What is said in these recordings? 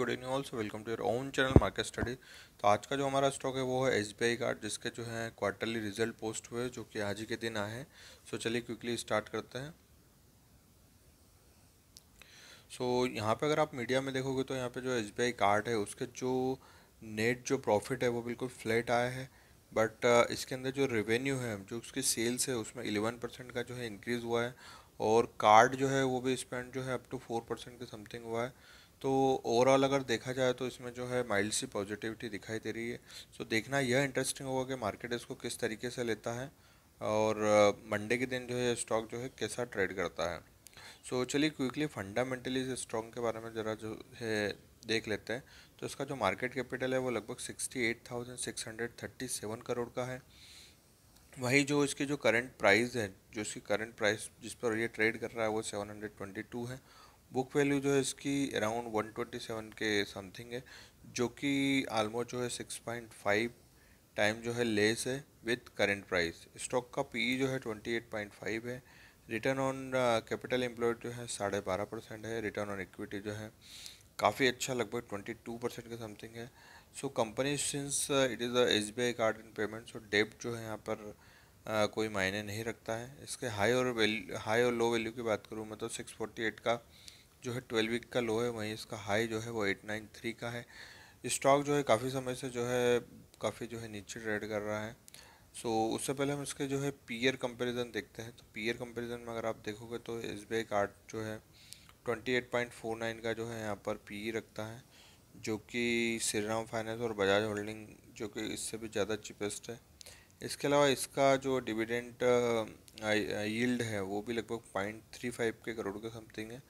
good evening also welcome to your own channel market study तो आज का जो हमारा स्टॉक है वो है एस बी आई कार्ड जिसके जो है क्वार्टरली रिजल्ट पोस्ट हुए जो कि आज ही के दिन आए हैं सो चलिए क्विकली स्टार्ट करते हैं सो so, यहाँ पे अगर आप मीडिया में देखोगे तो यहाँ पे जो एस बी आई कार्ड है उसके जो नेट जो प्रॉफिट है वो बिल्कुल फ्लैट आया है बट uh, इसके अंदर जो रेवेन्यू है जो उसकी सेल्स है उसमें इलेवन परसेंट का जो है इंक्रीज़ हुआ है और कार्ड जो है वो भी स्पेंड जो है अप टू फोर परसेंट के समथिंग हुआ है तो ओवरऑल अगर देखा जाए तो इसमें जो है माइल्ड सी पॉजिटिविटी दिखाई दे रही है सो so, देखना यह इंटरेस्टिंग होगा कि मार्केट इसको किस तरीके से लेता है और मंडे के दिन जो है स्टॉक जो है कैसा ट्रेड करता है सो so, चलिए क्विकली फंडामेंटली इस स्टॉक के बारे में ज़रा जो है देख लेते हैं तो इसका जो मार्केट कैपिटल है वो लगभग sixty eight thousand six hundred thirty seven crore का है वही जो इसकी जो करंट प्राइस है जो इसकी करंट प्राइस जिस पर ये ट्रेड कर रहा है वो सेवन हंड्रेड ट्वेंटी टू है बुक वैल्यू जो है इसकी अराउंड 127 के समथिंग है जो कि आलमोस्ट जो है 6.5 टाइम जो है लेस है विथ करेंट प्राइस स्टॉक का पी e जो है 28.5 है रिटर्न ऑन कैपिटल एम्प्लॉयड जो है साढ़े बारह परसेंट है रिटर्न ऑन इक्विटी जो है काफ़ी अच्छा लगभग ट्वेंटी टू परसेंट के समथिंग है so company since it is S B I card in payment so डेप जो है यहाँ पर uh, कोई मायने नहीं रखता है इसके हाई और वैल्यू हाई और लो वैल्यू की बात करूँ मैं तो सिक्स फोर्टी एट का जो है ट्वेल्व वीक का लो है वहीं इसका हाई जो है वो एट नाइन थ्री का है स्टॉक जो है काफ़ी समय से जो है काफ़ी जो है नीचे ट्रेड कर रहा है सो so, उससे पहले हम इसके जो है पीयर कंपैरिजन देखते हैं तो पीयर कंपैरिजन में अगर आप देखोगे तो एस बी आई कार्ड जो है twenty eight point four nine का जो है यहाँ पर पी e रखता है जो कि श्रीराम फाइनेंस और बजाज होल्डिंग जो कि इससे भी ज़्यादा चिपेस्ट है इसके अलावा इसका जो डिविडेंट यील्ड है वो भी लगभग पॉइंट थ्री फाइव के करोड़ के समथिंग है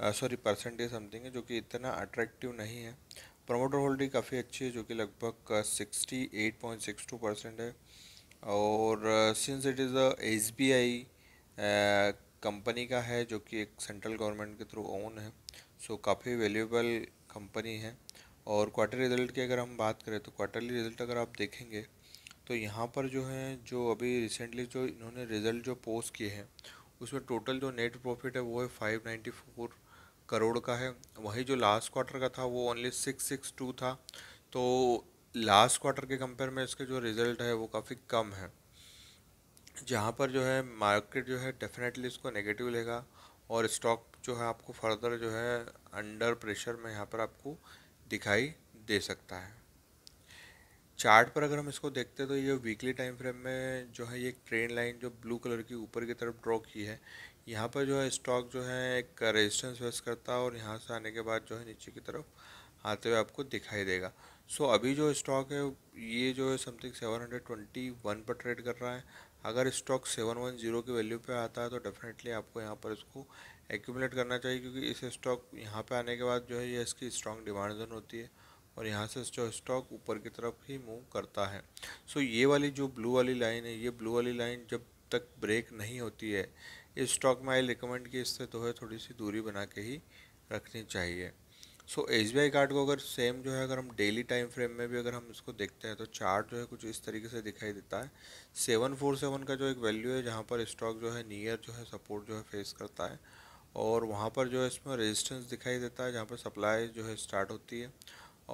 सॉरी परसेंटेज समथिंग है जो कि इतना अट्रैक्टिव नहीं है प्रमोटर होल्डिंग काफ़ी अच्छी है जो कि लगभग sixty eight point six two percent है और since it is a S B I company का है जो कि एक सेंट्रल गवर्नमेंट के थ्रू ओन है सो काफ़ी वैल्यूबल कंपनी है और क्वार्टर रिजल्ट की अगर हम बात करें तो क्वार्टरली रिजल्ट अगर आप देखेंगे तो यहाँ पर जो है जो अभी रिसेंटली जो इन्होंने रिज़ल्ट जो पोस्ट किए हैं उसमें टोटल जो नेट प्रॉफिट है वो है फाइव नाइन्टी फोर करोड़ का है वहीं जो लास्ट क्वार्टर का था वो ओनली सिक्स सिक्स टू था तो लास्ट क्वार्टर के कंपेयर में इसके जो रिज़ल्ट है वो काफ़ी कम है जहाँ पर जो है मार्केट जो है डेफिनेटली इसको नेगेटिव लेगा और स्टॉक जो है आपको फर्दर जो है अंडर प्रेशर में यहाँ पर आपको दिखाई दे सकता है चार्ट पर अगर हम इसको देखते हैं तो ये वीकली टाइम फ्रेम में जो है ये ट्रेन लाइन जो ब्लू कलर की ऊपर की तरफ ड्रॉ की है यहाँ पर जो है स्टॉक जो है एक रेजिस्टेंस फेस करता है और यहाँ से आने के बाद जो है नीचे की तरफ आते हुए आपको दिखाई देगा सो so, अभी जो स्टॉक है ये जो है something seven hundred twenty one पर ट्रेड कर रहा है अगर स्टॉक सेवन वन जीरो की वैल्यू पे आता है तो डेफिनेटली आपको यहाँ पर इसको एक्यूमुलेट करना चाहिए क्योंकि इस स्टॉक यहाँ पे आने के बाद जो है ये इसकी स्ट्रॉन्ग डिमांड जोन होती है और यहाँ से जो स्टॉक ऊपर की तरफ ही मूव करता है सो ये वाली जो ब्लू वाली लाइन है ये ब्लू वाली लाइन जब तक ब्रेक नहीं होती है इस स्टॉक में आई रिकमेंड कि इससे तो है थोड़ी सी दूरी बना के ही रखनी चाहिए सो एस बी कार्ड को अगर सेम जो है अगर हम डेली टाइम फ्रेम में भी अगर हम इसको देखते हैं तो चार्ट जो है कुछ इस तरीके से दिखाई देता है सेवन फोर सेवन का जो एक वैल्यू है जहाँ पर स्टॉक जो है नियर जो है सपोर्ट जो है फेस करता है और वहाँ पर जो है इसमें रेजिस्टेंस दिखाई देता है जहाँ पर सप्लाई जो है स्टार्ट होती है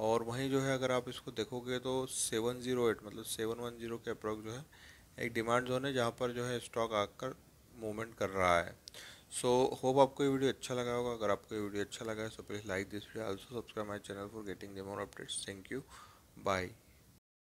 और वहीं जो है अगर आप इसको देखोगे तो सेवन ज़ीरो एट मतलब सेवन वन ज़ीरो के अप्रोक्स जो है एक डिमांड जोन है जहाँ पर जो है स्टॉक आकर मूवमेंट कर रहा है सो so, होप आपको ये वीडियो अच्छा लगा होगा अगर आपको ये वीडियो अच्छा लगा है so please like this video also subscribe my channel for getting the more updates thank you bye